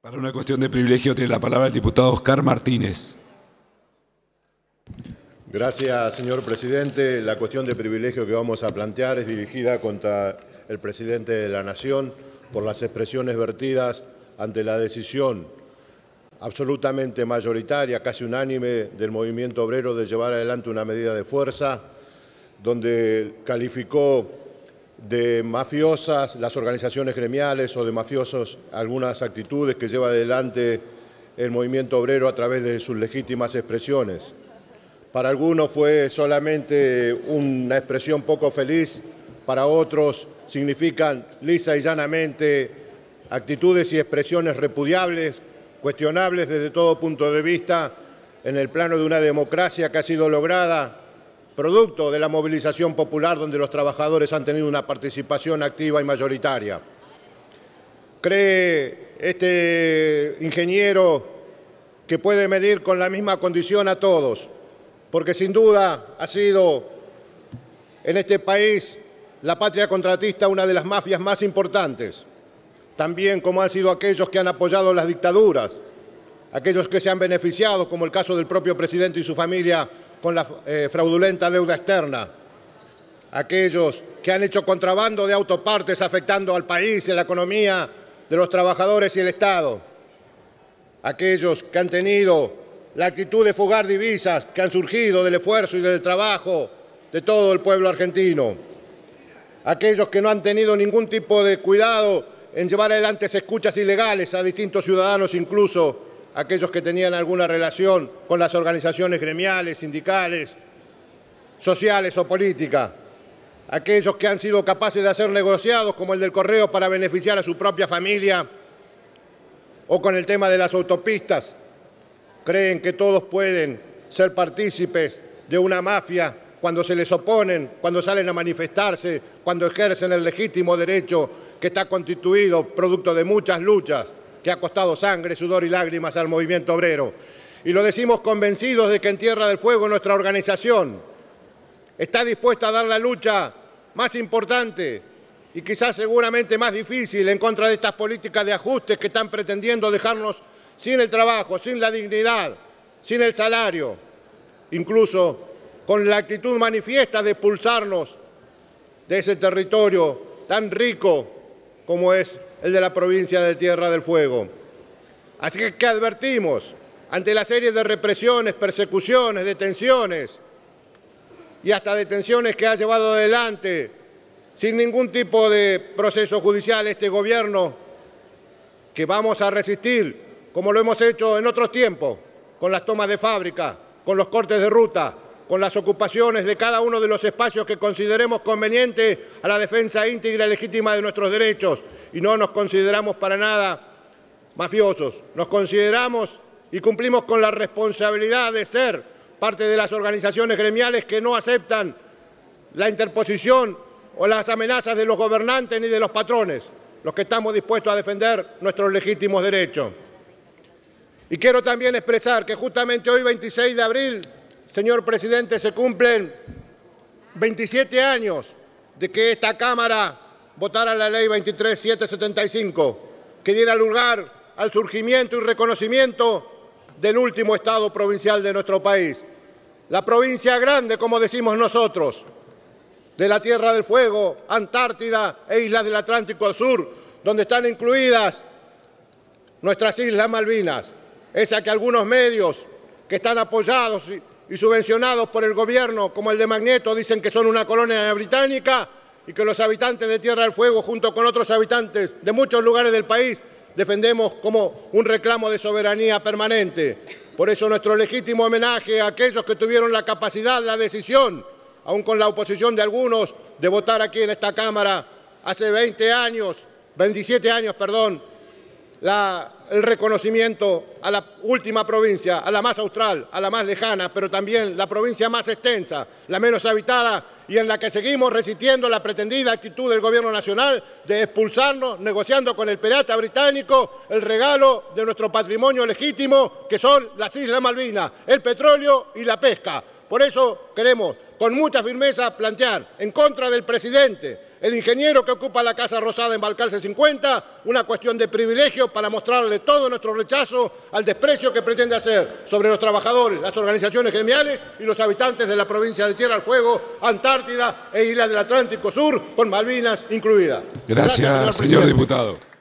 Para una cuestión de privilegio tiene la palabra el diputado Oscar Martínez. Gracias, señor presidente. La cuestión de privilegio que vamos a plantear es dirigida contra el presidente de la Nación por las expresiones vertidas ante la decisión absolutamente mayoritaria, casi unánime, del movimiento obrero de llevar adelante una medida de fuerza, donde calificó de mafiosas, las organizaciones gremiales o de mafiosos, algunas actitudes que lleva adelante el movimiento obrero a través de sus legítimas expresiones. Para algunos fue solamente una expresión poco feliz, para otros significan lisa y llanamente actitudes y expresiones repudiables, cuestionables desde todo punto de vista en el plano de una democracia que ha sido lograda producto de la movilización popular donde los trabajadores han tenido una participación activa y mayoritaria. Cree este ingeniero que puede medir con la misma condición a todos, porque sin duda ha sido en este país la patria contratista una de las mafias más importantes, también como han sido aquellos que han apoyado las dictaduras, aquellos que se han beneficiado, como el caso del propio presidente y su familia, con la eh, fraudulenta deuda externa. Aquellos que han hecho contrabando de autopartes afectando al país, a la economía de los trabajadores y el Estado. Aquellos que han tenido la actitud de fugar divisas que han surgido del esfuerzo y del trabajo de todo el pueblo argentino. Aquellos que no han tenido ningún tipo de cuidado en llevar adelante escuchas ilegales a distintos ciudadanos incluso aquellos que tenían alguna relación con las organizaciones gremiales, sindicales, sociales o políticas, aquellos que han sido capaces de hacer negociados como el del correo para beneficiar a su propia familia o con el tema de las autopistas, creen que todos pueden ser partícipes de una mafia cuando se les oponen, cuando salen a manifestarse, cuando ejercen el legítimo derecho que está constituido producto de muchas luchas que ha costado sangre, sudor y lágrimas al movimiento obrero. Y lo decimos convencidos de que en Tierra del Fuego nuestra organización está dispuesta a dar la lucha más importante y quizás seguramente más difícil en contra de estas políticas de ajustes que están pretendiendo dejarnos sin el trabajo, sin la dignidad, sin el salario, incluso con la actitud manifiesta de expulsarnos de ese territorio tan rico como es el de la provincia de Tierra del Fuego. Así que, advertimos ante la serie de represiones, persecuciones, detenciones y hasta detenciones que ha llevado adelante sin ningún tipo de proceso judicial este gobierno, que vamos a resistir, como lo hemos hecho en otros tiempos, con las tomas de fábrica, con los cortes de ruta, con las ocupaciones de cada uno de los espacios que consideremos convenientes a la defensa íntegra y legítima de nuestros derechos. Y no nos consideramos para nada mafiosos. Nos consideramos y cumplimos con la responsabilidad de ser parte de las organizaciones gremiales que no aceptan la interposición o las amenazas de los gobernantes ni de los patrones, los que estamos dispuestos a defender nuestros legítimos derechos. Y quiero también expresar que justamente hoy, 26 de abril, Señor presidente, se cumplen 27 años de que esta Cámara votara la ley 23775, que diera lugar al surgimiento y reconocimiento del último Estado provincial de nuestro país. La provincia grande, como decimos nosotros, de la Tierra del Fuego, Antártida e Islas del Atlántico Sur, donde están incluidas nuestras Islas Malvinas, esa que algunos medios que están apoyados y subvencionados por el gobierno, como el de Magneto, dicen que son una colonia británica y que los habitantes de Tierra del Fuego, junto con otros habitantes de muchos lugares del país, defendemos como un reclamo de soberanía permanente. Por eso nuestro legítimo homenaje a aquellos que tuvieron la capacidad, la decisión, aun con la oposición de algunos, de votar aquí en esta Cámara hace 20 años, 27 años, perdón, la el reconocimiento a la última provincia, a la más austral, a la más lejana, pero también la provincia más extensa, la menos habitada y en la que seguimos resistiendo la pretendida actitud del Gobierno Nacional de expulsarnos, negociando con el pirata británico el regalo de nuestro patrimonio legítimo, que son las Islas Malvinas, el petróleo y la pesca. Por eso queremos con mucha firmeza plantear en contra del presidente, el ingeniero que ocupa la Casa Rosada en Balcalce 50, una cuestión de privilegio para mostrarle todo nuestro rechazo al desprecio que pretende hacer sobre los trabajadores, las organizaciones gremiales y los habitantes de la provincia de Tierra del Fuego, Antártida e Islas del Atlántico Sur, con Malvinas incluida. Gracias, señor diputado.